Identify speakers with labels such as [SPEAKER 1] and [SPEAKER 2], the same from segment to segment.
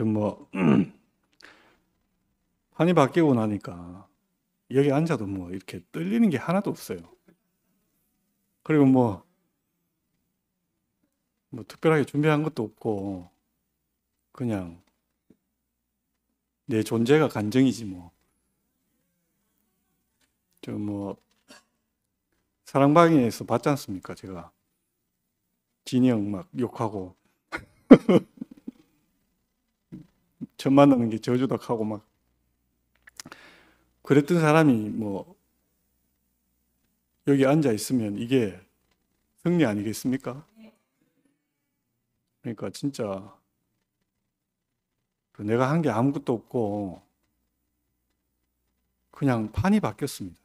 [SPEAKER 1] 하여튼 뭐 판이 바뀌고 나니까 여기 앉아도 뭐 이렇게 떨리는 게 하나도 없어요. 그리고 뭐, 뭐 특별하게 준비한 것도 없고 그냥 내 존재가 간증이지 뭐. 저뭐 사랑방에서 봤지 않습니까 제가 진영막 욕하고 처음 만나는 게 저주덕하고 막 그랬던 사람이 뭐 여기 앉아 있으면 이게 승리 아니겠습니까? 그러니까 진짜 그 내가 한 게 아무것도 없고 그냥 판이 바뀌었습니다.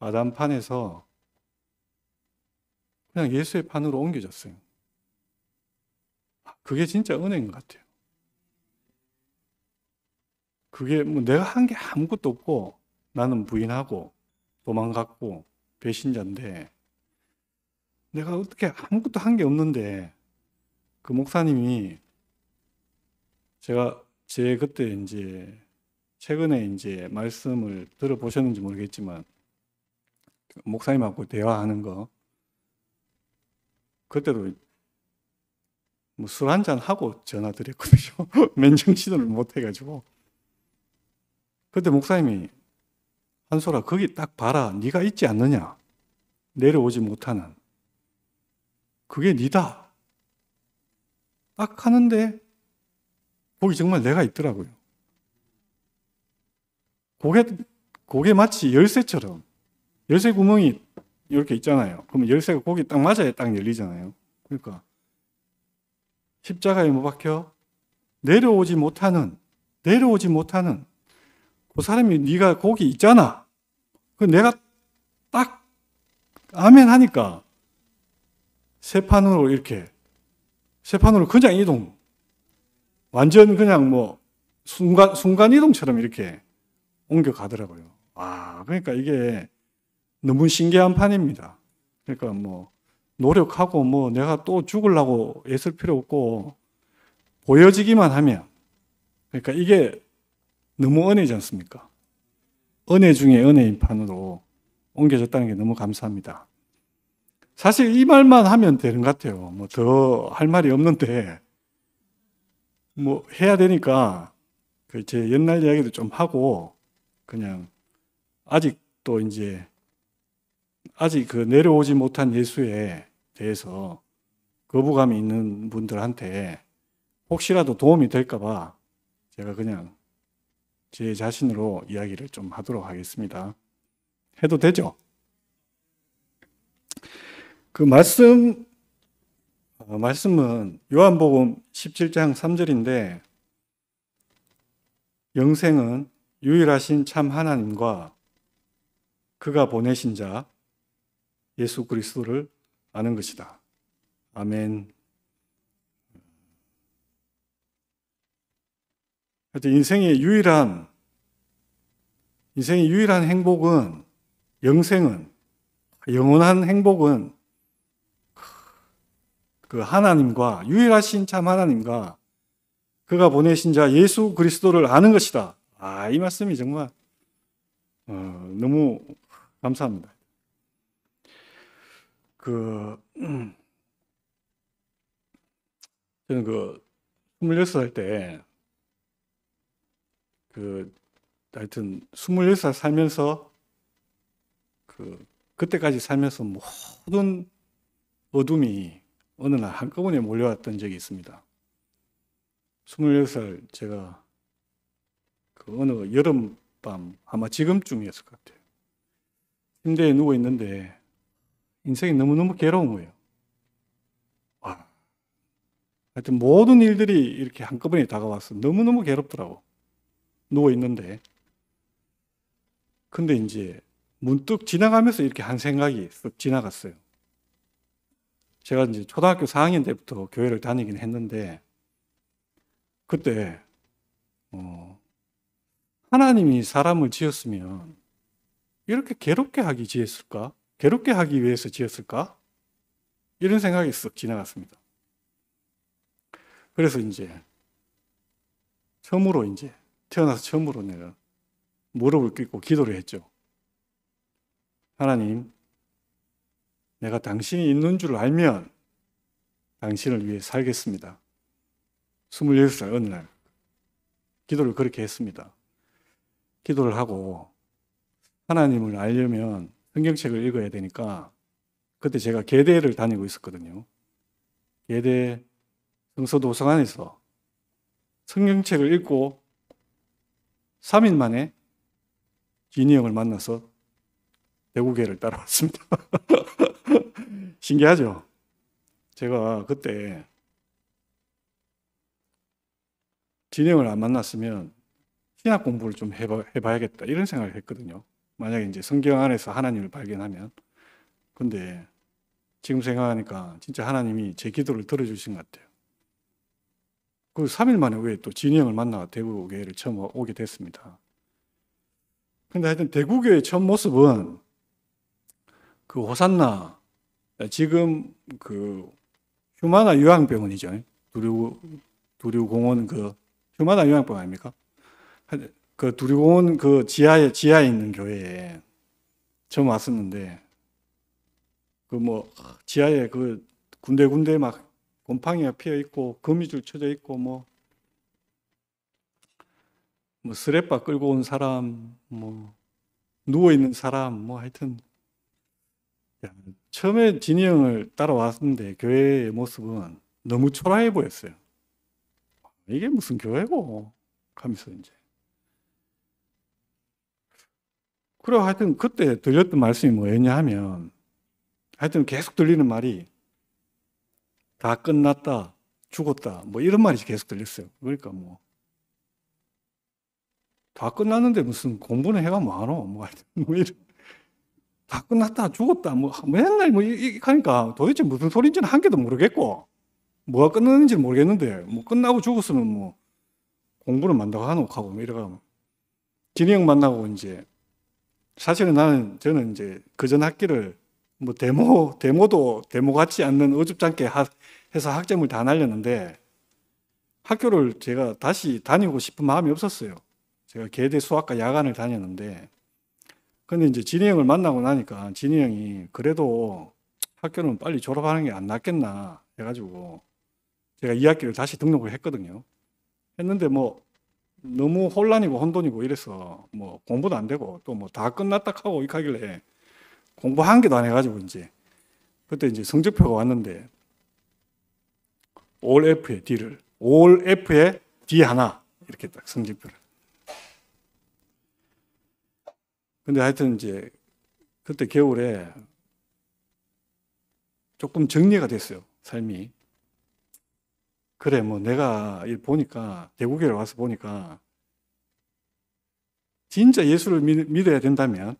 [SPEAKER 1] 아담 판에서 그냥 예수의 판으로 옮겨졌어요. 그게 진짜 은혜인 것 같아요. 그게 뭐 내가 한 게 아무것도 없고 나는 부인하고 도망갔고 배신자인데 내가 어떻게 아무것도 한 게 없는데 그 목사님이 제가 제 그때 이제 최근에 이제 말씀을 들어보셨는지 모르겠지만 목사님하고 대화하는 거 그때도 뭐술 한잔 하고 전화 드렸거든요. 맨정신을 음. 못 해가지고. 그때 목사님이 한소라 거기 딱 봐라. 네가 있지 않느냐. 내려오지 못하는. 그게니다. 딱 하는데 거기 정말 내가 있더라고요. 고개, 고개 마치 열쇠처럼 열쇠 구멍이 이렇게 있잖아요. 그러면 열쇠가 고개 딱 맞아야 딱 열리잖아요. 그러니까 십자가에 못 박혀 내려오지 못하는 내려오지 못하는 그 사람이 네가 거기 있잖아. 그 내가 딱 아멘 하니까 세 판으로 이렇게 세 판으로 그냥 이동. 완전 그냥 뭐 순간 순간 이동처럼 이렇게 옮겨 가더라고요. 아, 그러니까 이게 너무 신기한 판입니다. 그러니까 뭐 노력하고 뭐 내가 또 죽으려고 애쓸 필요 없고 보여지기만 하면 그러니까 이게 너무 은혜지 않습니까? 은혜 중에 은혜인 판으로 옮겨졌다는 게 너무 감사합니다. 사실 이 말만 하면 되는 것 같아요. 뭐 더 할 말이 없는데 뭐 해야 되니까 그 제 옛날 이야기도 좀 하고 그냥 아직도 이제 아직 그 내려오지 못한 예수에 대해서 거부감이 있는 분들한테 혹시라도 도움이 될까봐 제가 그냥 제 자신으로 이야기를 좀 하도록 하겠습니다. 해도 되죠? 그 말씀, 어, 말씀은 요한복음 17장 3절인데 영생은 유일하신 참 하나님과 그가 보내신 자 예수 그리스도를 아는 것이다. 아멘. 하여튼 인생의 유일한 인생의 유일한 행복은 영생은 영원한 행복은 그 하나님과 유일하신 참 하나님과 그가 보내신 자 예수 그리스도를 아는 것이다. 아, 이 말씀이 정말 어, 너무 감사합니다. 그, 음, 저는 그, 26살 때, 그, 하여튼, 26살 살면서, 그, 그때까지 살면서 모든 어둠이 어느 날 한꺼번에 몰려왔던 적이 있습니다. 26살 제가 그 어느 여름밤 아마 지금쯤이었을 것 같아요. 침대에 누워 있는데 인생이 너무너무 괴로운 거예요. 와. 아, 하여튼 모든 일들이 이렇게 한꺼번에 다가와서 너무너무 괴롭더라고. 누워있는데. 근데 이제 문득 지나가면서 이렇게 한 생각이 쓱 지나갔어요. 제가 이제 초등학교 4학년 때부터 교회를 다니긴 했는데, 그때, 어, 하나님이 사람을 지었으면 이렇게 괴롭게 하기 지했을까? 괴롭게 하기 위해서 지었을까? 이런 생각이 쓱 지나갔습니다. 그래서 이제 처음으로 이제 태어나서 처음으로 내가 무릎을 꿇고 기도를 했죠. 하나님, 내가 당신이 있는 줄 알면 당신을 위해 살겠습니다. 26살 어느 날 기도를 그렇게 했습니다. 기도를 하고 하나님을 알려면 성경책을 읽어야 되니까 그때 제가 계대를 다니고 있었거든요. 계대 성서도서관에서 성경책을 읽고 3일 만에 진이 형을 만나서 대구계를 따라왔습니다. 신기하죠? 제가 그때 진이 형을 안 만났으면 신학 공부를 좀 해봐, 해봐야겠다 이런 생각을 했거든요. 만약에 이제 성경 안에서 하나님을 발견하면. 근데 지금 생각하니까 진짜 하나님이 제 기도를 들어주신 것 같아요. 그 3일 만에 왜 또 진이 형을 만나 대구교회를 처음 오게 됐습니다. 근데 하여튼 대구교회 첫 모습은 그 호산나, 지금 그 휴마나 요양병원이죠. 두류, 두류공원 그 휴마나 요양병원 아닙니까? 그 두리공원 그 지하에 지하에 있는 교회에 처음 왔었는데 그 뭐 지하에 그 군데군데 막 곰팡이가 피어 있고 거미줄 쳐져 있고 뭐뭐 뭐 스레빠 뭐 끌고 온 사람 뭐 누워 있는 사람 뭐 하여튼 처음에 진이 형을 따라왔는데 교회의 모습은 너무 초라해 보였어요. 이게 무슨 교회고 하면서 이제 그리고 하여튼 그때 들렸던 말씀이 뭐였냐 하면 하여튼 계속 들리는 말이 다 끝났다, 죽었다, 뭐 이런 말이 계속 들렸어요. 그러니까 뭐. 다 끝났는데 무슨 공부는 해가 뭐하노? 뭐, 하여튼 뭐 이런. 다 끝났다, 죽었다, 뭐 맨날 뭐 이, 하니까 그러니까 도대체 무슨 소리인지는 한 개도 모르겠고, 뭐가 끝났는지 모르겠는데, 뭐 끝나고 죽었으면 뭐공부는 만다고 하노 하고 뭐 이래가. 진영 만나고 이제 사실은 나는 저는 이제 그 전 학기를 뭐 데모 데모도 데모 같지 않는 어줍잖게 하, 해서 학점을 다 날렸는데 학교를 제가 다시 다니고 싶은 마음이 없었어요. 제가 계대 수학과 야간을 다녔는데 근데 이제 진이 형을 만나고 나니까 진이 형이 그래도 학교는 빨리 졸업하는 게 안 낫겠나 해가지고 제가 2학기를 다시 등록을 했거든요. 했는데 뭐 너무 혼란이고 혼돈이고 이래서 뭐 공부도 안 되고 또 뭐 다 끝났다 하고 이하길래 공부 한 개도 안 해가지고 이제 그때 이제 성적표가 왔는데 올 l l F에 D를 all F에 D 하나 이렇게 딱 성적표를 근데 하여튼 이제 그때 겨울에 조금 정리가 됐어요 삶이 그래 뭐 내가 보니까 대구교회 와서 보니까 진짜 예수를 믿, 어야 된다면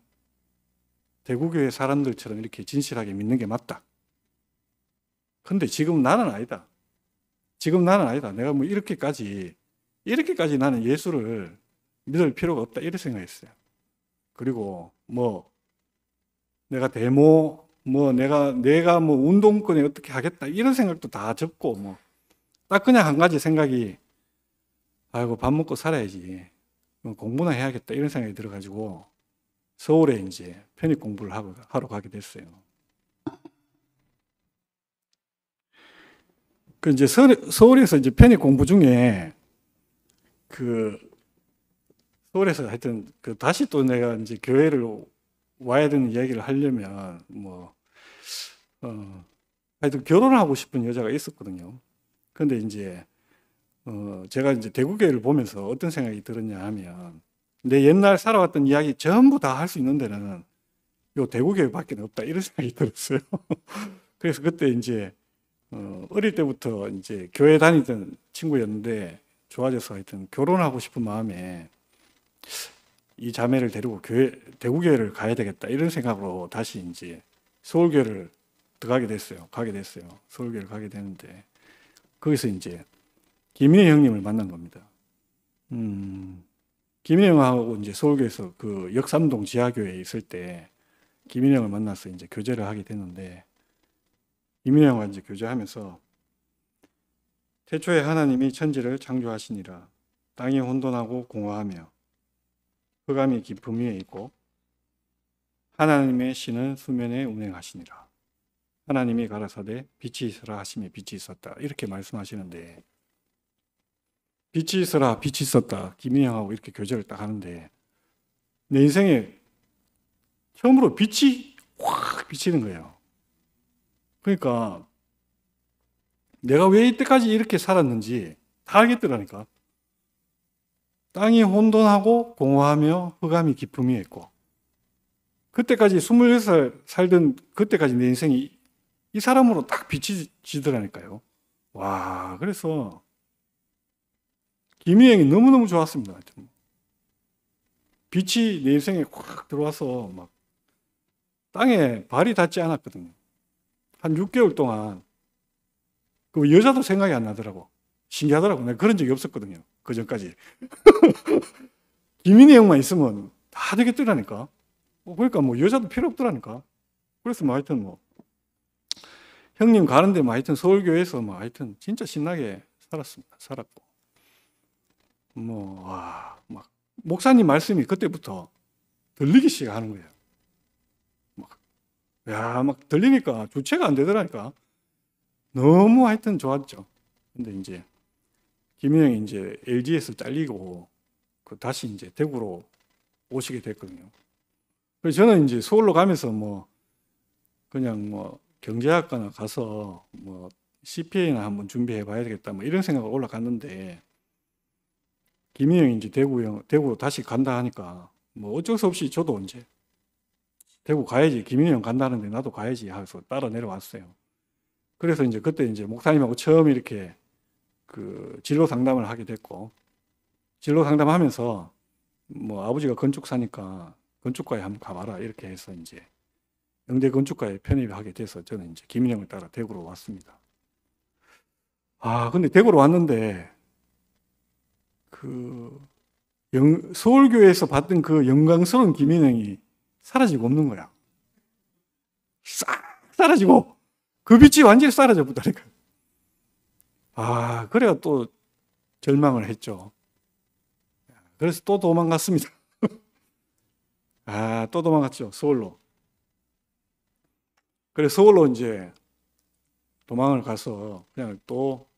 [SPEAKER 1] 대구교회 사람들처럼 이렇게 진실하게 믿는 게 맞다. 근데 지금 나는 아니다. 지금 나는 아니다. 내가 뭐 이렇게까지 이렇게까지 나는 예수를 믿을 필요가 없다. 이렇게 생각했어요. 그리고 뭐 내가 데모 뭐 내가 내가 뭐 운동권에 어떻게 하겠다 이런 생각도 다 접고 뭐딱 그냥 한 가지 생각이 아이고 밥 먹고 살아야지 뭐 공부나 해야겠다 이런 생각이 들어가지고 서울에 이제 편입 공부를 하고, 하러 가게 됐어요. 그 이제 서울, 에서 이제 편입 공부 중에 그 서울에서 하여튼 그 다시 또 내가 이제 교회를 와야 되는 이야기를 하려면 뭐 어, 하여튼 결혼하고 싶은 여자가 있었거든요. 그런데 이제 어 제가 이제 대구교회를 보면서 어떤 생각이 들었냐 하면 내 옛날 살아왔던 이야기 전부 다 할 수 있는 데는 요 대구교회밖에 없다 이런 생각이 들었어요. 그래서 그때 이제 어 어릴 때부터 이제 교회 다니던 친구였는데 좋아져서 하여튼 결혼하고 싶은 마음에 이 자매를 데리고 교회 대구교회를 가야 되겠다 이런 생각으로 다시 이제 서울교회를 들어가게 됐어요. 가게 됐어요. 서울교회를 가게 되는데 거기서 이제 김인혜 형님을 만난 겁니다. 음, 김인혜 형하고 이제 서울교에서 그 역삼동 지하교에 있을 때 김인혜 형을 만나서 이제 교제를 하게 됐는데 김인혜 형과 이제 교제하면서 태초에 하나님이 천지를 창조하시니라 땅이 혼돈하고 공허하며 흑암이 깊음 위에 있고 하나님의 신은 수면에 운행하시니라. 하나님이 가라사대 빛이 있으라 하심이 빛이 있었다 이렇게 말씀하시는데 빛이 있으라 빛이 있었다 김희영하고 이렇게 교제를 딱 하는데 내 인생에 처음으로 빛이 확 비치는 거예요. 그러니까 내가 왜 이때까지 이렇게 살았는지 다 알겠더라니까. 땅이 혼돈하고 공허하며 흑암이 깊음이 있고 그때까지 26살 살던 그때까지 내 인생이 이 사람으로 딱 비치지더라니까요. 와, 그래서 김희영이 너무너무 좋았습니다. 하여튼. 빛이 내 인생에 확 들어와서 막 땅에 발이 닿지 않았거든요. 한 6개월 동안 그 여자도 생각이 안 나더라고. 신기하더라고. 내가 그런 적이 없었거든요. 그 전까지. 김인희 형만 있으면 다 되겠더라니까. 뭐 그러니까 뭐 여자도 필요 없더라니까. 그래서 뭐 하여튼 뭐 형님 가는데 뭐 하여튼 서울교회에서 뭐 하여튼 진짜 신나게 살았습니다. 살았고. 뭐, 와, 막, 목사님 말씀이 그때부터 들리기 시작하는 거예요. 막, 야, 막 들리니까 주체가 안 되더라니까. 너무 하여튼 좋았죠. 근데 이제, 김영이 이제 LG에서 잘리고, 그 다시 이제 대구로 오시게 됐거든요. 그래서 저는 이제 서울로 가면서 뭐, 그냥 뭐, 경제학과나 가서 뭐 CPA나 한번 준비해 봐야 되겠다 뭐 이런 생각을 올라갔는데 김희영 이제 이 대구형 대구 다시 간다 하니까 뭐 어쩔 수 없이 저도 언제 대구 가야지 김희영 간다는데 나도 가야지 하 해서 따라 내려왔어요. 그래서 이제 그때 이제 목사님하고 처음 이렇게 그 진로 상담을 하게 됐고 진로 상담하면서 뭐 아버지가 건축사니까 건축과에 한번 가봐라 이렇게 해서 이제 영대 건축가에 편입하게 돼서 저는 이제 김인영을 따라 대구로 왔습니다. 아, 근데 대구로 왔는데 그 영, 서울교회에서 봤던 그 영광스러운 김인영이 사라지고 없는 거야. 싹 사라지고 그 빛이 완전히 사라져 버리니까. 아, 그래야 또 절망을 했죠. 그래서 또 도망갔습니다. 아, 또 도망갔죠. 서울로. 그래서 서울로 이제 도망을 가서 그냥 또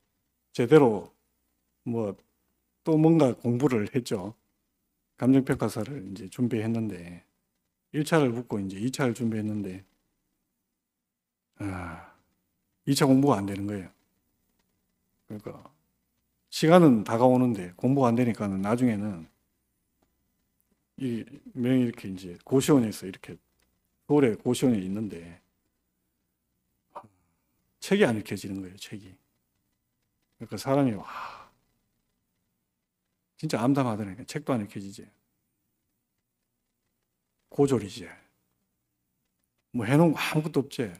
[SPEAKER 1] 제대로 뭐 또 뭔가 공부를 했죠. 감정평가사를 이제 준비했는데 1차를 붙고 이제 2차를 준비했는데 아, 2차 공부가 안 되는 거예요. 그러니까 시간은 다가오는데 공부가 안 되니까는 나중에는 이 명이 이렇게 이제 고시원에서 이렇게 서울에 고시원이 있는데 책이 안 읽혀지는 거예요, 책이. 그러니까 사람이, 와, 진짜 암담하더니까 책도 안 읽혀지지. 고졸이지. 뭐 해놓은 거 아무것도 없지.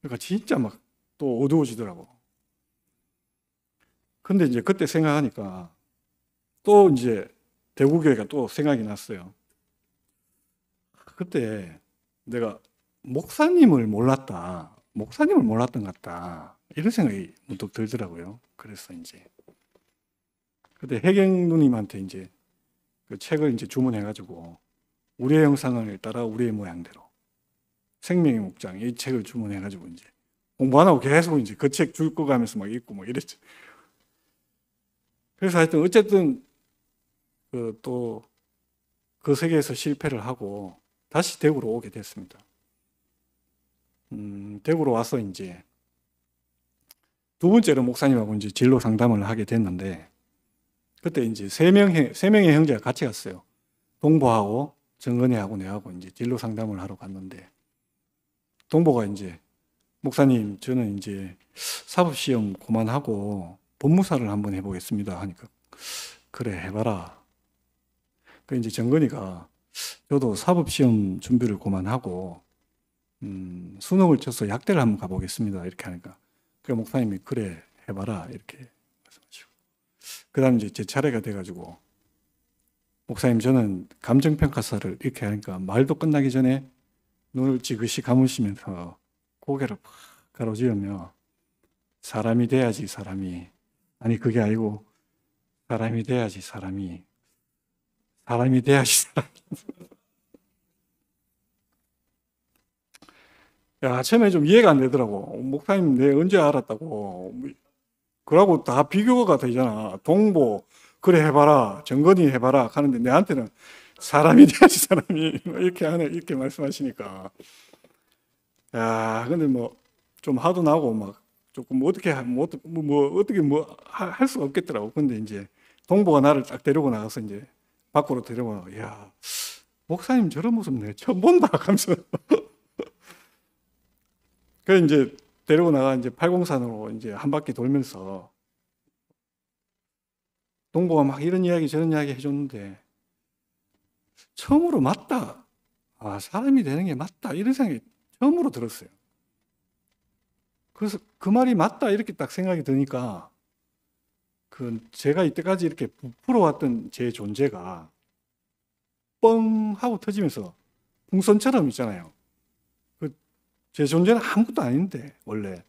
[SPEAKER 1] 그러니까 진짜 막 또 어두워지더라고. 근데 이제 그때 생각하니까 또 이제 대구교회가 또 생각이 났어요. 그때 내가 목사님을 몰랐다. 목사님을 몰랐던 것 같다. 이런 생각이 문득 들더라고요. 그래서 이제. 그때 해경 누님한테 이제 그 책을 이제 주문해가지고 우리의 형상을 따라 우리의 모양대로 생명의 목장 이 책을 주문해가지고 이제 공부 안 하고 계속 이제 그 책 줄 거 가면서 막 읽고 뭐 이랬죠. 그래서 하여튼 어쨌든 그 또그 그 세계에서 실패를 하고 다시 대구로 오게 됐습니다. 음, 대구로 와서 이제 두 번째로 목사님하고 이제 진로 상담을 하게 됐는데 그때 이제 세 명의 세 명의 형제가 같이 갔어요. 동보하고 정은혜하고 내하고 이제 진로 상담을 하러 갔는데 동보가 이제 목사님 저는 이제 사법 시험 그만하고 법무사를 한번 해보겠습니다 하니까 그래 해봐라. 그 이제 정근이가 저도 사법 시험 준비를 그만하고 음, 수능을 쳐서 약대를 한번 가보겠습니다. 이렇게 하니까. 그 목사님이 그래, 해봐라. 이렇게 말씀하시고. 그 다음 이제 제 차례가 돼가지고, 목사님 저는 감정평가사를 이렇게 하니까 말도 끝나기 전에 눈을 지그시 감으시면서 고개를 팍 가로지르며 사람이 돼야지 사람이 아니 그게 아니고 사람이 돼야지 사람이 사람이 돼야지 사람이 야, 처음에 좀 이해가 안 되더라고. 목사님, 내 언제 알았다고. 그러고 다 비교가 되잖아. 동보, 그래 해봐라. 정건이 해봐라. 하는데 내한테는 사람이 돼야지, 사람이. 이렇게 하네. 이렇게 말씀하시니까. 야, 근데 뭐, 좀 하도 나고 막 조금 어떻게, 뭐, 뭐, 뭐 어떻게 뭐 할 수가 없겠더라고. 근데 이제 동보가 나를 딱 데리고 나가서 이제 밖으로 데려와. 야, 목사님 저런 모습 내 처음 본다. 감사합 그래서 이제 데리고 나가 이제 팔공산으로 이제 한 바퀴 돌면서 동보가 막 이런 이야기 저런 이야기 해줬는데 처음으로 맞다. 아, 사람이 되는 게 맞다. 이런 생각이 처음으로 들었어요. 그래서 그 말이 맞다. 이렇게 딱 생각이 드니까 그 제가 이때까지 이렇게 부풀어왔던 제 존재가 뻥 하고 터지면서 풍선처럼 있잖아요. 제 존재는 아무것도 아닌데 원래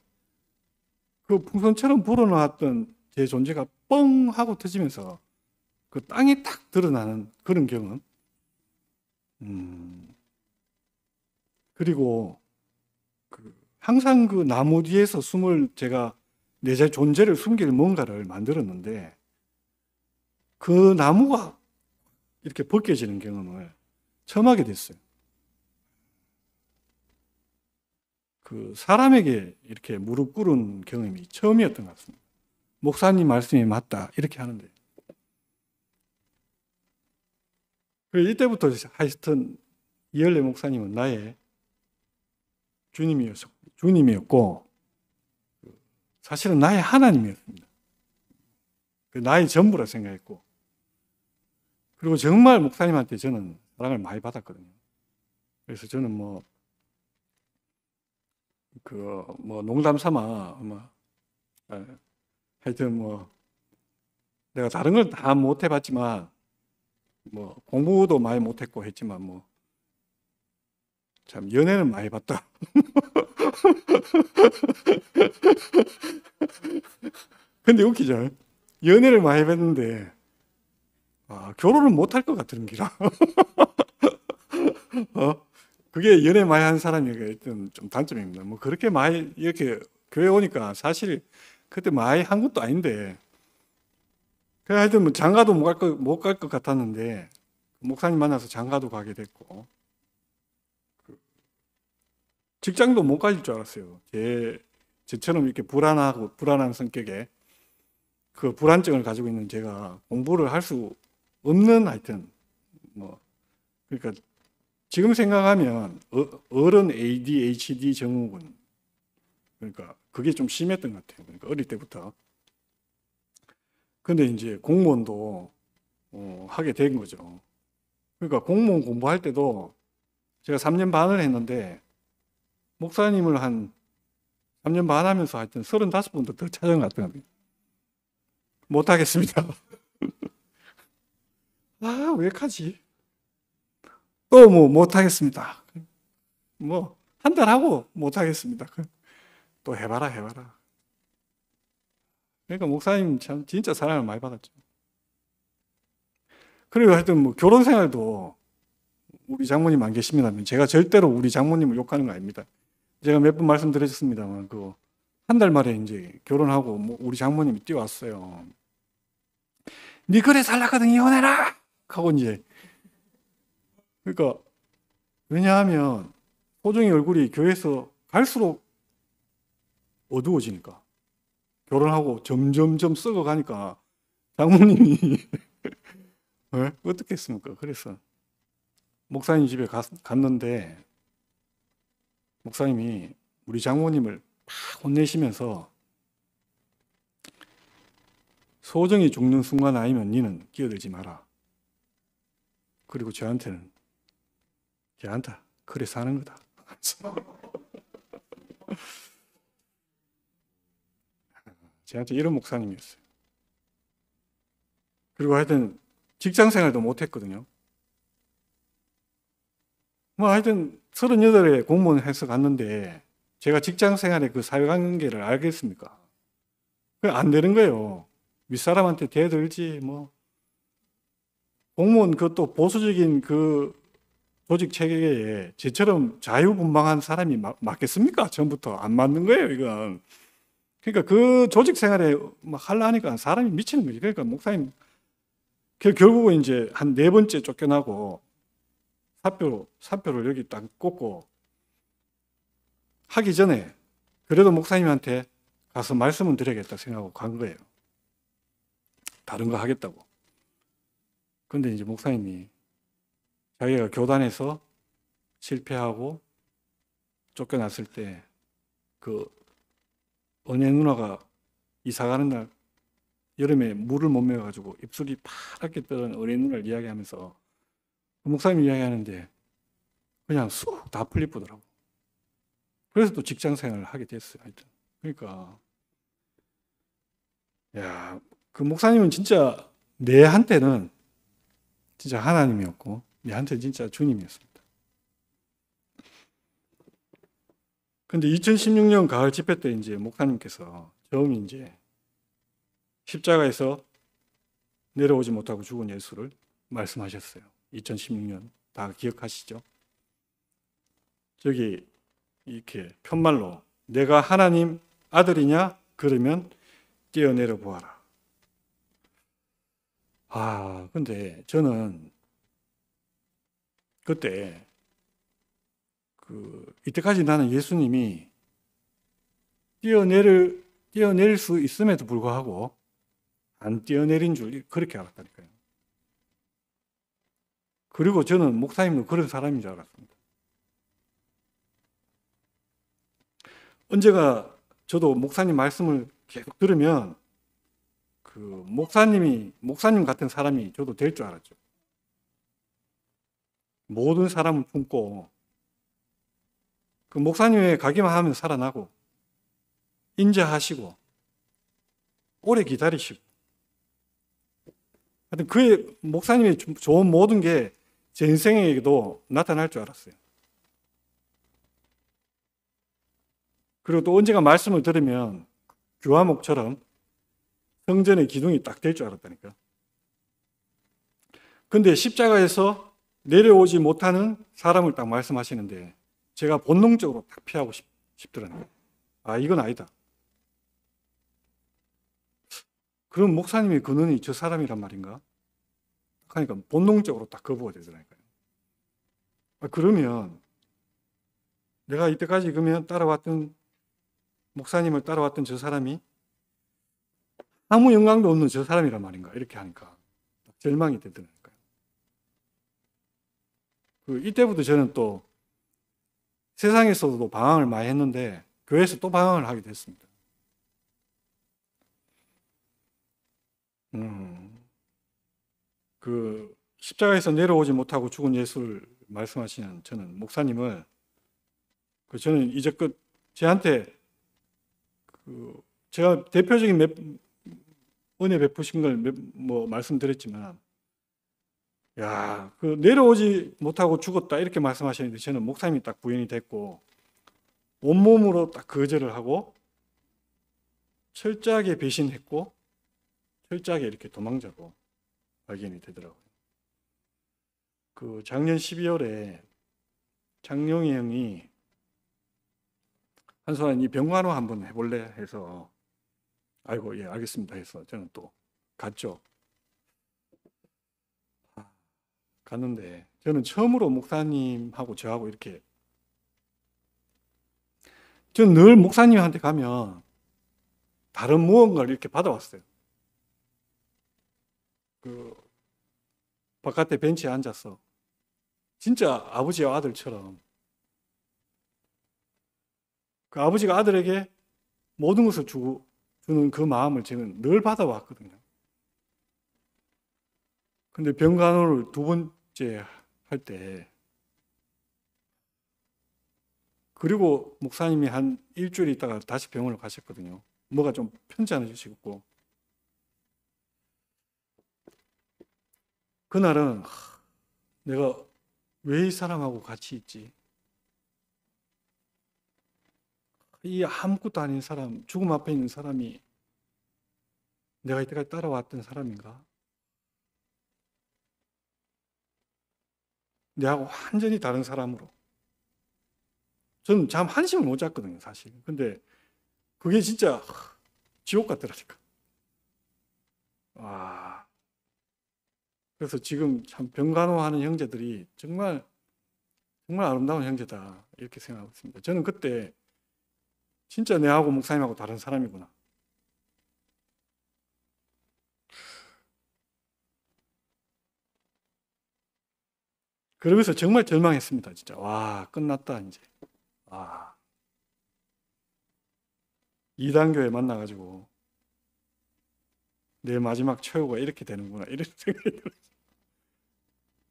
[SPEAKER 1] 그 풍선처럼 불어나왔던 제 존재가 뻥 하고 터지면서 그 땅이 딱 드러나는 그런 경험. 음. 그리고 그 항상 그 나무 뒤에서 숨을 제가 내제 존재를 숨길 뭔가를 만들었는데 그 나무가 이렇게 벗겨지는 경험을 처음 하게 됐어요. 그 사람에게 이렇게 무릎 꿇은 경험이 처음이었던 것 같습니다. 목사님 말씀이 맞다 이렇게 하는데 이때부터 하여튼 이열래 목사님은 나의 주님이었, 주님이었고 사실은 나의 하나님이었습니다. 그 나의 전부라 생각했고 그리고 정말 목사님한테 저는 사랑을 많이 받았거든요. 그래서 저는 뭐 그뭐 농담 삼아 뭐 예. 하여튼 뭐 내가 다른 걸 다못 해봤지만 뭐 공부도 많이 못했고 했지만 뭐 참 연애는 많이 봤다. 근데 웃기죠. 연애를 많이 했는데 아, 결혼을 못할 것 같은 기라. 어? 그게 연애 많이 하는 사람이니까 일단 좀 단점입니다. 뭐 그렇게 많이 이렇게 교회 오니까 사실 그때 많이 한 것도 아닌데 그래 하여튼 뭐 장가도 못 갈 것 같았는데 목사님 만나서 장가도 가게 됐고 그 직장도 못 가질 줄 알았어요. 제 저처럼 이렇게 불안하고 불안한 성격에 그 불안증을 가지고 있는 제가 공부를 할 수 없는 하여튼 뭐 그러니까 지금 생각하면 어, 어른 ADHD 증후군 그러니까 그게 좀 심했던 것 같아요. 그러니까 어릴 때부터. 근데 이제 공무원도 어, 하게 된 거죠. 그러니까 공무원 공부할 때도 제가 3년 반을 했는데 목사님을 한 3년 반 하면서 하여튼 35번도 더 찾아갔던 겁니다. 못하겠습니다. 아, 왜 가지? 또뭐 못하겠습니다. 뭐 한 달 하고 못하겠습니다. 또 해봐라 해봐라. 그러니까 목사님 참 진짜 사랑을 많이 받았죠. 그리고 하여튼 뭐 결혼 생활도 우리 장모님 안 계십니다면 제가 절대로 우리 장모님을 욕하는 거 아닙니다. 제가 몇 번 말씀드렸습니다만 그 한 달 만에 이제 결혼하고 뭐 우리 장모님이 뛰어왔어요. 니 그래 살라거든 이혼해라 하고 이제 그러니까 왜냐하면 소중의 얼굴이 교회에서 갈수록 어두워지니까 결혼하고 점점점 썩어가니까 장모님이 네? 어떻게 했습니까? 그래서 목사님 집에 갔, 갔는데 목사님이 우리 장모님을 막 혼내시면서 소정이 죽는 순간 아니면 니는 끼어들지 마라. 그리고 저한테는 괜찮다. 그래 사는 거다. 저한테 이런 목사님이었어요. 그리고 하여튼 직장 생활도 못 했거든요. 뭐 하여튼 38에 공무원 해서 갔는데 제가 직장 생활의 그 사회관계를 알겠습니까? 안 되는 거예요. 윗사람한테 대들지 뭐 공무원 그것도 보수적인 그 조직 체계에 제처럼 자유분방한 사람이 맞겠습니까? 처부터안 맞는 거예요, 이건. 그러니까 그 조직 생활에 막 하려니까 사람이 미치는 거지. 그러니까 목사님, 결국은 이제 한 네 번째 쫓겨나고 사표, 사표를 여기 딱 꽂고 하기 전에 그래도 목사님한테 가서 말씀을 드려야겠다 생각하고 간 거예요. 다른 거 하겠다고. 근데 이제 목사님이 자기가 교단에서 실패하고 쫓겨났을 때그 은혜 누나가 이사 가는 날 여름에 물을 못메워가지고 입술이 파랗게 떠는 은혜 누나를 이야기하면서 그 목사님 이야기하는데 그냥 쑥 다 풀리쁘더라고. 그래서 또 직장 생활을 하게 됐어요. 하여튼. 그러니까 야, 그 목사님은 진짜 내한테는 진짜 하나님이었고 얘한테 진짜 주님이었습니다. 근데 2016년 가을 집회 때 이제 목사님께서 처음 이제 십자가에서 내려오지 못하고 죽은 예수를 말씀하셨어요. 2016년 다 기억하시죠? 저기 이렇게 편말로 내가 하나님 아들이냐? 그러면 뛰어내려 보아라. 아, 근데 저는 그때 그 이때까지 나는 예수님이 뛰어내릴 뛰어낼 수 있음에도 불구하고 안 뛰어내린 줄 그렇게 알았다니까요. 그리고 저는 목사님도 그런 사람인 줄 알았습니다. 언제가 저도 목사님 말씀을 계속 들으면 그 목사님이 목사님 같은 사람이 저도 될 줄 알았죠. 모든 사람을 품고 그 목사님에 가기만 하면 살아나고 인자하시고 오래 기다리시고 하여튼 그의 목사님의 좋은 모든 게 제 인생에도 게 나타날 줄 알았어요. 그리고 또 언제가 말씀을 들으면 교화목처럼 성전의 기둥이 딱 될 줄 알았다니까. 근데 십자가에서 내려오지 못하는 사람을 딱 말씀하시는데 제가 본능적으로 딱 피하고 싶, 싶더라고요. 아, 이건 아니다. 그럼 목사님의 근원이 그 저 사람이란 말인가? 하니까 본능적으로 딱 거부가 되더라니까요. 아, 그러면 내가 이때까지 그러면 따라왔던 목사님을 따라왔던 저 사람이 아무 영광도 없는 저 사람이란 말인가? 이렇게 하니까 절망이 되더라고요. 그 이때부터 저는 또 세상에서도 방황을 많이 했는데 교회에서 또 방황을 하게 됐습니다. 음, 그 십자가에서 내려오지 못하고 죽은 예수를 말씀하시는 저는 목사님을 그 저는 이제껏 저한테 그 제가 대표적인 몇, 은혜 베푸신 걸 뭐 말씀드렸지만 야, 그 내려오지 못하고 죽었다 이렇게 말씀하시는데 저는 목사님이 딱 부인이 됐고 온몸으로 딱 거절을 하고 철저하게 배신했고 철저하게 이렇게 도망자고 발견이 되더라고요. 그 작년 12월에 장용희 형이 한소한 이 병간호 한번 해볼래 해서 아이고 예 알겠습니다 해서 저는 또 갔죠. 갔는데 저는 처음으로 목사님하고 저하고 이렇게 저는 늘 목사님한테 가면 다른 무언가를 이렇게 받아왔어요. 그 바깥에 벤치에 앉아서 진짜 아버지와 아들처럼 그 아버지가 아들에게 모든 것을 주고 주는 그 마음을 저는 늘 받아왔거든요. 근데 병간호를 두번 목재할 때 그리고 목사님이 한 일주일 있다가 다시 병원을 가셨거든요. 뭐가 좀 편치 않으시고 그날은 내가 왜 이 사람하고 같이 있지? 이 아무것도 아닌 사람, 죽음 앞에 있는 사람이 내가 이때까지 따라왔던 사람인가? 내하고 완전히 다른 사람으로. 저는 잠 한심을 못 잤거든요, 사실. 근데 그게 진짜 지옥 같더라니까. 와. 그래서 지금 참 병간호하는 형제들이 정말, 정말 아름다운 형제다. 이렇게 생각하고 있습니다. 저는 그때 진짜 내하고 목사님하고 다른 사람이구나. 그러면서 정말 절망했습니다. 진짜 와 끝났다 이제 와 이단교에 만나가지고 내 마지막 최후가 이렇게 되는구나 이런 생각이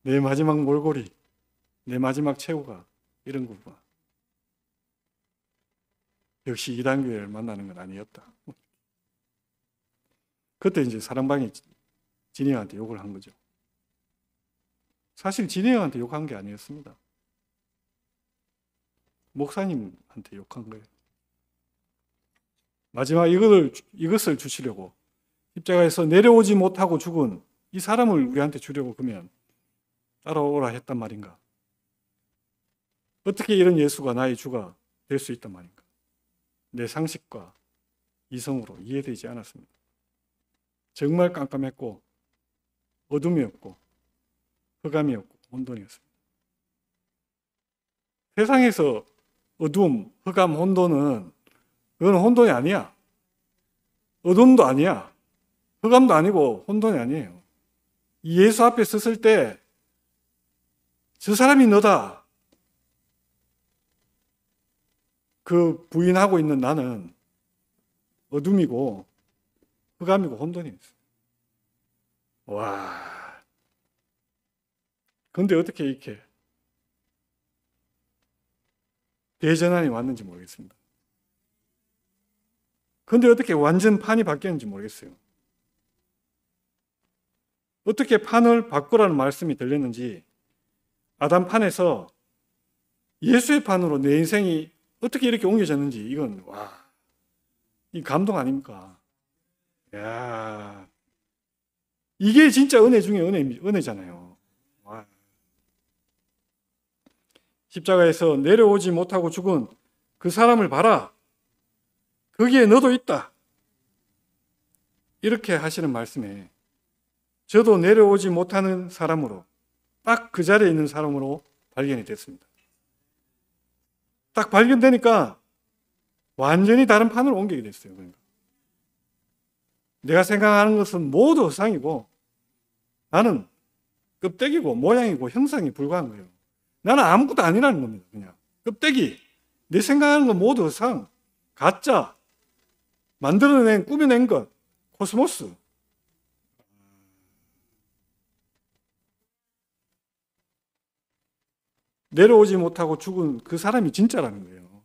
[SPEAKER 1] 들었어내 마지막 몰골이 내 마지막 최후가 이런 거구나. 역시 이단교회를 만나는 건 아니었다. 그때 이제 사랑방이 진이한테 욕을 한 거죠. 사실 진혜영한테 욕한 게 아니었습니다. 목사님한테 욕한 거예요. 마지막 이것을, 이것을 주시려고 십자가에서 내려오지 못하고 죽은 이 사람을 우리한테 주려고 그러면 따라오라 했단 말인가? 어떻게 이런 예수가 나의 주가 될 수 있단 말인가? 내 상식과 이성으로 이해되지 않았습니다. 정말 깜깜했고 어둠이었고 흑암이었고 혼돈이었습니다. 세상에서 어둠, 흑암, 혼돈은 그건 혼돈이 아니야. 어둠도 아니야. 흑암도 아니고 혼돈이 아니에요. 예수 앞에 섰을 때 저 사람이 너다. 그 부인하고 있는 나는 어둠이고 흑암이고 혼돈이 있어. 와. 근데 어떻게 이렇게 대전환이 왔는지 모르겠습니다. 근데 어떻게 완전 판이 바뀌었는지 모르겠어요. 어떻게 판을 바꾸라는 말씀이 들렸는지 아담판에서 예수의 판으로 내 인생이 어떻게 이렇게 옮겨졌는지 이건 와, 이 감동 아닙니까? 야, 이게 진짜 은혜 중에 은혜, 은혜잖아요. 십자가에서 내려오지 못하고 죽은 그 사람을 봐라. 거기에 너도 있다. 이렇게 하시는 말씀에 저도 내려오지 못하는 사람으로 딱 그 자리에 있는 사람으로 발견이 됐습니다. 딱 발견되니까 완전히 다른 판을 옮기게 됐어요. 그러니까. 내가 생각하는 것은 모두 허상이고 나는 껍데기고 모양이고 형상이 불과한 거예요. 나는 아무것도 아니라는 겁니다. 그냥 껍데기. 내 생각하는 건 모두 상, 가짜, 만들어낸, 꾸며낸 것, 코스모스. 내려오지 못하고 죽은 그 사람이 진짜라는 거예요.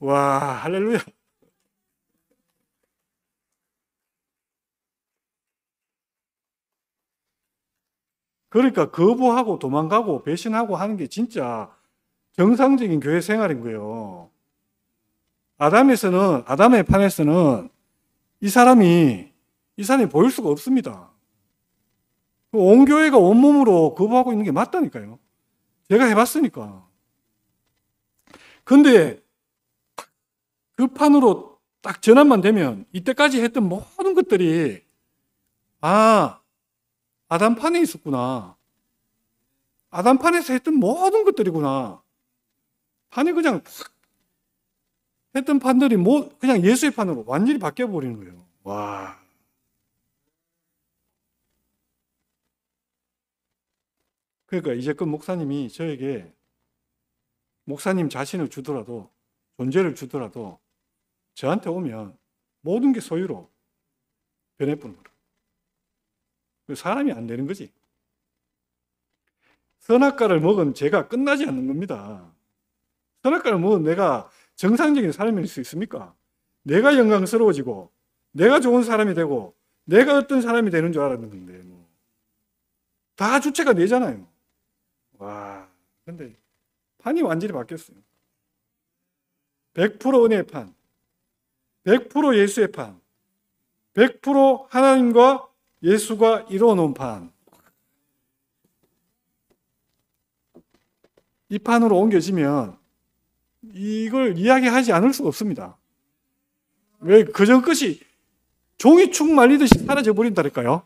[SPEAKER 1] 와, 할렐루야. 그러니까 거부하고 도망가고 배신하고 하는 게 진짜 정상적인 교회 생활인 거예요. 아담에서는 아담의 판에서는 이 사람이 이 사람이 보일 수가 없습니다. 온 교회가 온 몸으로 거부하고 있는 게 맞다니까요. 제가 해봤으니까. 근데 그 판으로 딱 전환만 되면 이때까지 했던 모든 것들이 아 아담판에 있었구나. 아담판에서 했던 모든 것들이구나. 판이 그냥 했던 판들이 뭐 그냥 예수의 판으로 완전히 바뀌어 버리는 거예요. 와. 그러니까 이제껏 그 목사님이 저에게 목사님 자신을 주더라도 존재를 주더라도 저한테 오면 모든 게 소유로 변해버는 거예요. 그 사람이 안 되는 거지. 선악과를 먹은 제가 끝나지 않는 겁니다. 선악과를 먹은 내가 정상적인 사람일 수 있습니까? 내가 영광스러워지고, 내가 좋은 사람이 되고, 내가 어떤 사람이 되는 줄 알았는데, 뭐. 다 주체가 내잖아요. 와, 근데 판이 완전히 바뀌었어요. 100% 은혜의 판, 100% 예수의 판, 100% 하나님과 예수가 이뤄놓은 판. 이 판으로 옮겨지면 이걸 이야기하지 않을 수가 없습니다. 왜 그전 것이 종이 축 말리듯이 사라져버린다랄까요?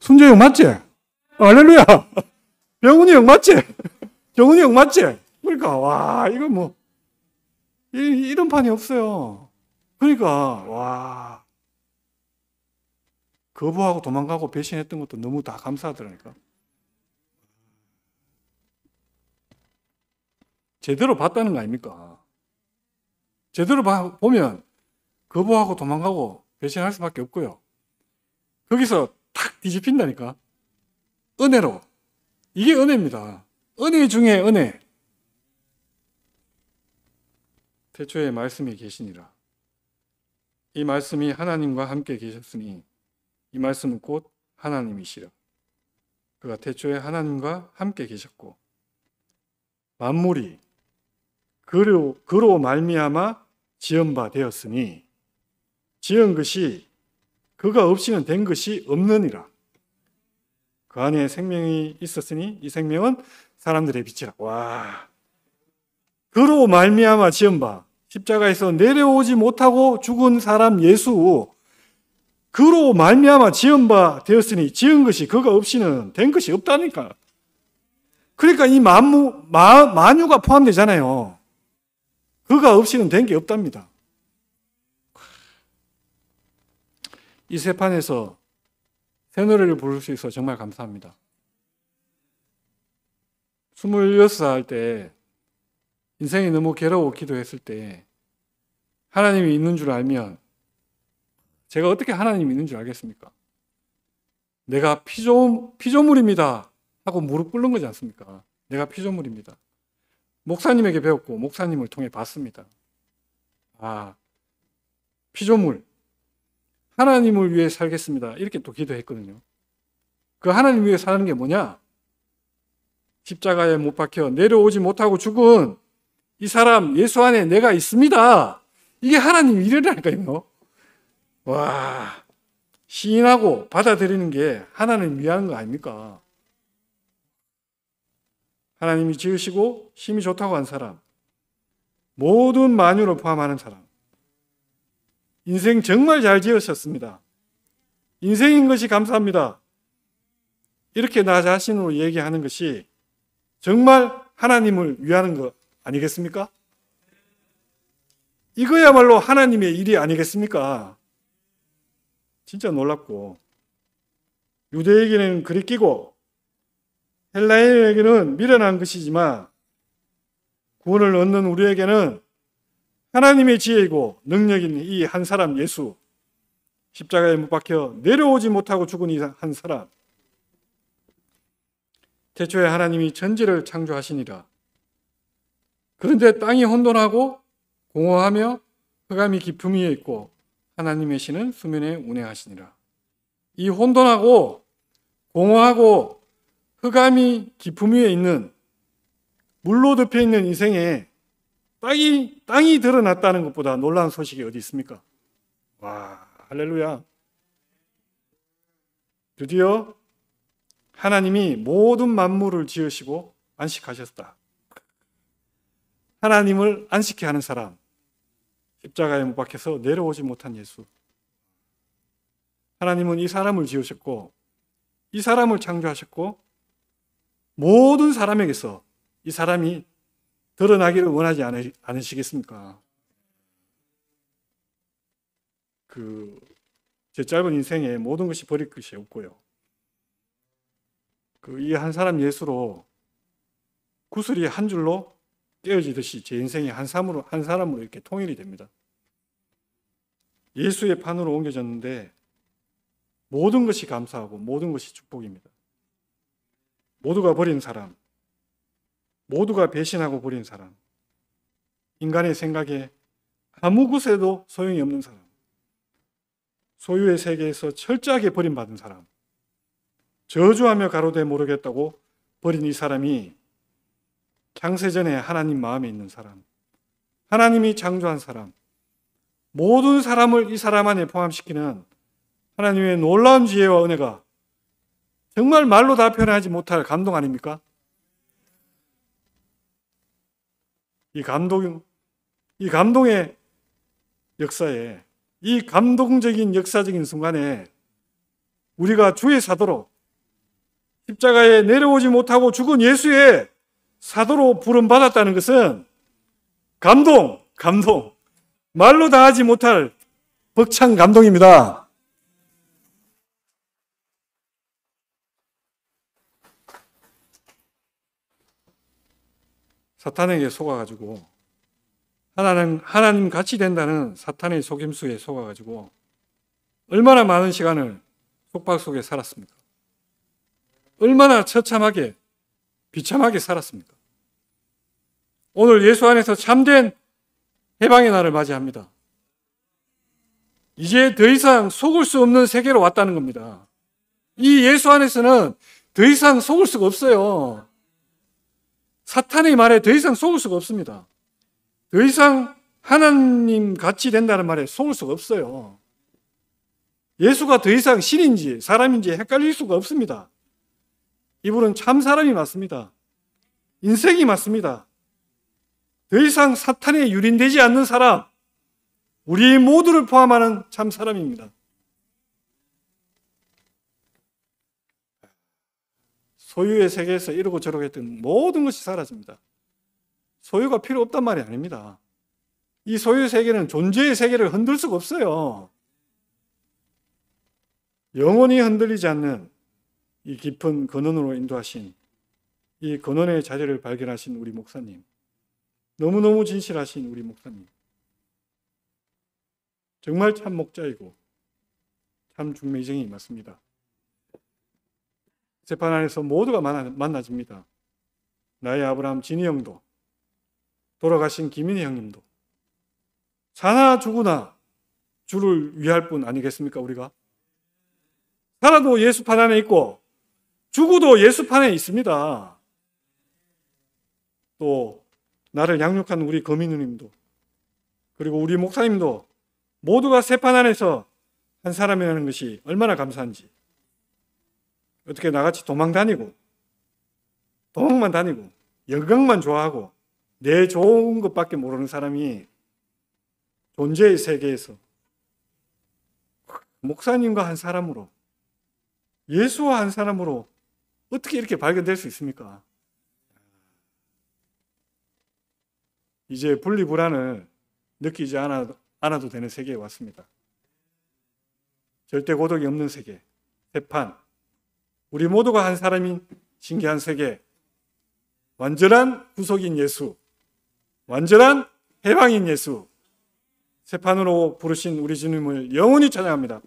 [SPEAKER 1] 순재 형 맞지? 알렐루야 병훈이 형 맞지? 경훈이 형 맞지? 그러니까, 와, 이거 뭐, 이, 이런 판이 없어요. 그러니까, 와. 거부하고 도망가고 배신했던 것도 너무 다 감사하더라니까. 제대로 봤다는 거 아닙니까? 제대로 보면 거부하고 도망가고 배신할 수밖에 없고요. 거기서 탁 뒤집힌다니까. 은혜로. 이게 은혜입니다. 은혜 중에 은혜. 태초에 말씀이 계시니라. 이 말씀이 하나님과 함께 계셨으니 이 말씀은 곧 하나님이시라. 그가 태초에 하나님과 함께 계셨고 만물이 그로, 그로 말미암아 지은 바 되었으니 지은 것이 그가 없이는 된 것이 없느니라. 그 안에 생명이 있었으니 이 생명은 사람들의 빛이라. 와. 그로 말미암아 지은 바 십자가에서 내려오지 못하고 죽은 사람 예수 그로 말미암아 지은 바 되었으니 지은 것이 그가 없이는 된 것이 없다니까. 그러니까 이 만무, 마, 만유가 포함되잖아요. 그가 없이는 된 게 없답니다. 이 세판에서 새 노래를 부를 수 있어 정말 감사합니다. 26살 때 인생이 너무 괴로워 기도했을 때 하나님이 있는 줄 알면 제가 어떻게 하나님 있는 줄 알겠습니까? 내가 피조, 피조물입니다. 하고 무릎 꿇는 거지 않습니까? 내가 피조물입니다. 목사님에게 배웠고, 목사님을 통해 봤습니다. 아, 피조물. 하나님을 위해 살겠습니다. 이렇게 또 기도했거든요. 그 하나님 위해 사는 게 뭐냐? 십자가에 못 박혀 내려오지 못하고 죽은 이 사람 예수 안에 내가 있습니다. 이게 하나님 일이라니까요. 와, 시인하고 받아들이는 게 하나님 위한 거 아닙니까? 하나님이 지으시고 힘이 좋다고 한 사람, 모든 만유를 포함하는 사람. 인생 정말 잘 지으셨습니다. 인생인 것이 감사합니다. 이렇게 나 자신으로 얘기하는 것이 정말 하나님을 위하는 것 아니겠습니까? 이거야말로 하나님의 일이 아니겠습니까? 진짜 놀랍고 유대에게는 그리 끼고 헬라인에게는 미련한 것이지만 구원을 얻는 우리에게는 하나님의 지혜이고 능력 인이 한 사람 예수 십자가에 못 박혀 내려오지 못하고 죽은 이 한 사람 태초에 하나님이 천지를 창조하시니라 그런데 땅이 혼돈하고 공허하며 흑암이 깊음 이에 있고 하나님의 신은 수면에 운행하시니라. 이 혼돈하고 공허하고 흑암이 깊음 위에 있는 물로 덮여 있는 인생에 땅이 땅이 드러났다는 것보다 놀라운 소식이 어디 있습니까? 와, 할렐루야. 드디어 하나님이 모든 만물을 지으시고 안식하셨다. 하나님을 안식케 하는 사람, 십자가에 못 박혀서 내려오지 못한 예수. 하나님은 이 사람을 지으셨고 이 사람을 창조하셨고 모든 사람에게서 이 사람이 드러나기를 원하지 않으시겠습니까? 그, 제 짧은 인생에 모든 것이 버릴 것이 없고요. 그, 이 한 사람 예수로 구슬이 한 줄로 깨어지듯이 제 인생이 한 사람으로, 한 사람으로 이렇게 통일이 됩니다. 예수의 판으로 옮겨졌는데 모든 것이 감사하고 모든 것이 축복입니다. 모두가 버린 사람, 모두가 배신하고 버린 사람, 인간의 생각에 아무 곳에도 소용이 없는 사람, 소유의 세계에서 철저하게 버림받은 사람, 저주하며 가로되 모르겠다고 버린 이 사람이 장세전에 하나님 마음에 있는 사람, 하나님이 창조한 사람, 모든 사람을 이 사람 안에 포함시키는 하나님의 놀라운 지혜와 은혜가 정말 말로 다 표현하지 못할 감동 아닙니까? 이 감동, 이 감동의 역사에, 이 감동적인 역사적인 순간에 우리가 주의 사도로 십자가에 내려오지 못하고 죽은 예수의 사도로 부름받았다는 것은 감동, 감동. 말로 다 하지 못할 벅찬 감동입니다. 사탄에게 속아가지고 하나님, 하나님 같이 된다는 사탄의 속임수에 속아가지고 얼마나 많은 시간을 속박 속에 살았습니까? 얼마나 처참하게 비참하게 살았습니다. 오늘 예수 안에서 참된 해방의 날을 맞이합니다. 이제 더 이상 속을 수 없는 세계로 왔다는 겁니다. 이 예수 안에서는 더 이상 속을 수가 없어요. 사탄의 말에 더 이상 속을 수가 없습니다. 더 이상 하나님 같이 된다는 말에 속을 수가 없어요. 예수가 더 이상 신인지 사람인지 헷갈릴 수가 없습니다. 이분은 참 사람이 맞습니다. 인생이 맞습니다. 더 이상 사탄에 유린되지 않는 사람, 우리 모두를 포함하는 참 사람입니다. 소유의 세계에서 이러고 저러고 했던 모든 것이 사라집니다. 소유가 필요 없단 말이 아닙니다. 이 소유 세계는 존재의 세계를 흔들 수가 없어요. 영원히 흔들리지 않는 이 깊은 근원으로 인도하신 이 근원의 자리를 발견하신 우리 목사님. 너무너무 진실하신 우리 목사님. 정말 참 목자이고 참 중매쟁이 맞습니다. 재판 안에서 모두가 만나, 집니다 나의 아브라함 진희 형도 돌아가신 김인희 형님도 사나 죽으나 주를 위할 뿐 아니겠습니까 우리가? 살아도 예수 판 안에 있고 죽어도 예수판에 있습니다. 또 나를 양육한 우리 거민누님도 그리고 우리 목사님도 모두가 세판 안에서 한 사람이라는 것이 얼마나 감사한지 어떻게 나같이 도망 다니고 도망만 다니고 영광만 좋아하고 내 좋은 것밖에 모르는 사람이 존재의 세계에서 그 목사님과 한 사람으로 예수와 한 사람으로 어떻게 이렇게 발견될 수 있습니까? 이제 분리불안을 느끼지 않아도, 않아도 되는 세계에 왔습니다. 절대 고독이 없는 세계, 세판, 우리 모두가 한 사람인 신기한 세계, 완전한 구속인 예수, 완전한 해방인 예수, 세판으로 부르신 우리 주님을 영원히 찬양합니다.